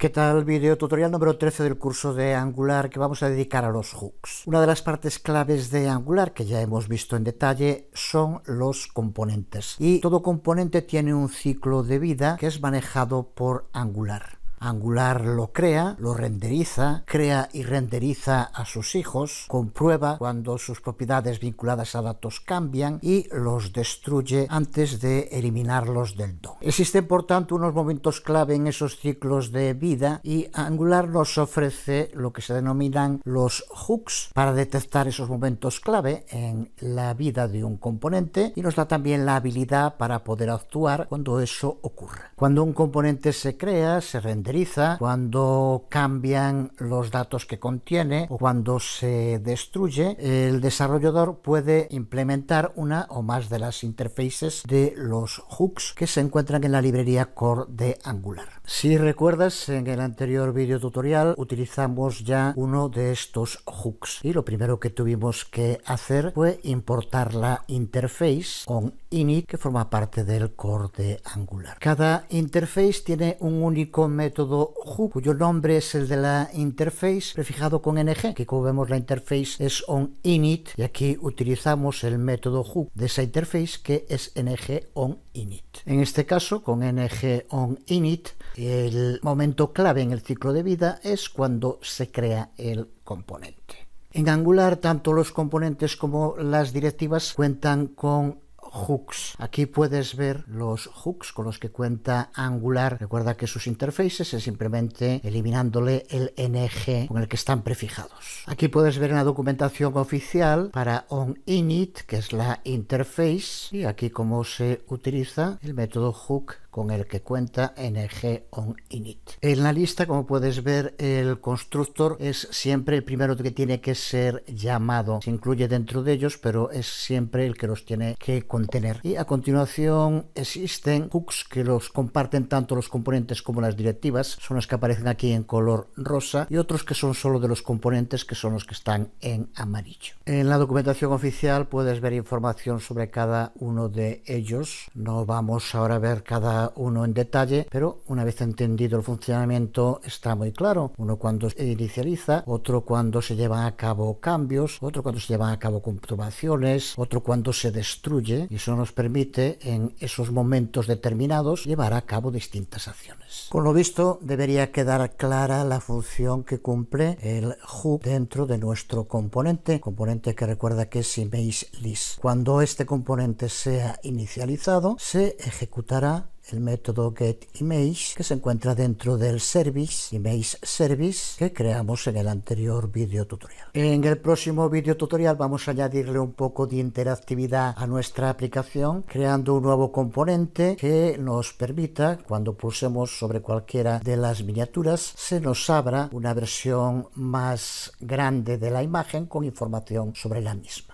¿Qué tal? Video tutorial número 13 del curso de Angular que vamos a dedicar a los hooks. Una de las partes claves de Angular que ya hemos visto en detalle son los componentes. Y todo componente tiene un ciclo de vida que es manejado por Angular. Angular lo crea, lo renderiza, crea y renderiza a sus hijos, comprueba cuando sus propiedades vinculadas a datos cambian y los destruye antes de eliminarlos del DOM. Existen por tanto unos momentos clave en esos ciclos de vida y Angular nos ofrece lo que se denominan los hooks para detectar esos momentos clave en la vida de un componente y nos da también la habilidad para poder actuar cuando eso ocurra. Cuando un componente se crea, se renderiza, cuando cambian los datos que contiene o cuando se destruye, el desarrollador puede implementar una o más de las interfaces de los hooks que se encuentran en la librería core de Angular. Si recuerdas, en el anterior vídeo tutorial utilizamos ya uno de estos hooks y lo primero que tuvimos que hacer fue importar la interface con init que forma parte del corte angular. Cada interface tiene un único método hook cuyo nombre es el de la interface prefijado con ng, que como vemos la interface es on init y aquí utilizamos el método hook de esa interface que es ng on init. En este caso con ng on init el momento clave en el ciclo de vida es cuando se crea el componente. En Angular, tanto los componentes como las directivas cuentan con hooks. Aquí puedes ver los hooks con los que cuenta Angular. Recuerda que sus interfaces es simplemente eliminándole el ng con el que están prefijados. Aquí puedes ver una documentación oficial para onInit, que es la interface, y aquí cómo se utiliza el método hook con el que cuenta ng on init. En la lista, como puedes ver, el constructor es siempre el primero que tiene que ser llamado. Se incluye dentro de ellos, pero es siempre el que los tiene que contener. Y a continuación existen hooks que los comparten tanto los componentes como las directivas. Son los que aparecen aquí en color rosa y otros que son solo de los componentes que son los que están en amarillo. En la documentación oficial puedes ver información sobre cada uno de ellos. No vamos ahora a ver cada uno en detalle, pero una vez entendido el funcionamiento está muy claro. Uno cuando se inicializa, otro cuando se llevan a cabo cambios, otro cuando se llevan a cabo comprobaciones, otro cuando se destruye, y eso nos permite en esos momentos determinados llevar a cabo distintas acciones. Con lo visto, debería quedar clara la función que cumple el hook dentro de nuestro componente, componente que recuerda que es image list. Cuando este componente sea inicializado, se ejecutará el método getImage que se encuentra dentro del service, imageService, service, que creamos en el anterior video tutorial. En el próximo vídeo tutorial vamos a añadirle un poco de interactividad a nuestra aplicación, creando un nuevo componente que nos permita, cuando pulsemos sobre cualquiera de las miniaturas, se nos abra una versión más grande de la imagen con información sobre la misma.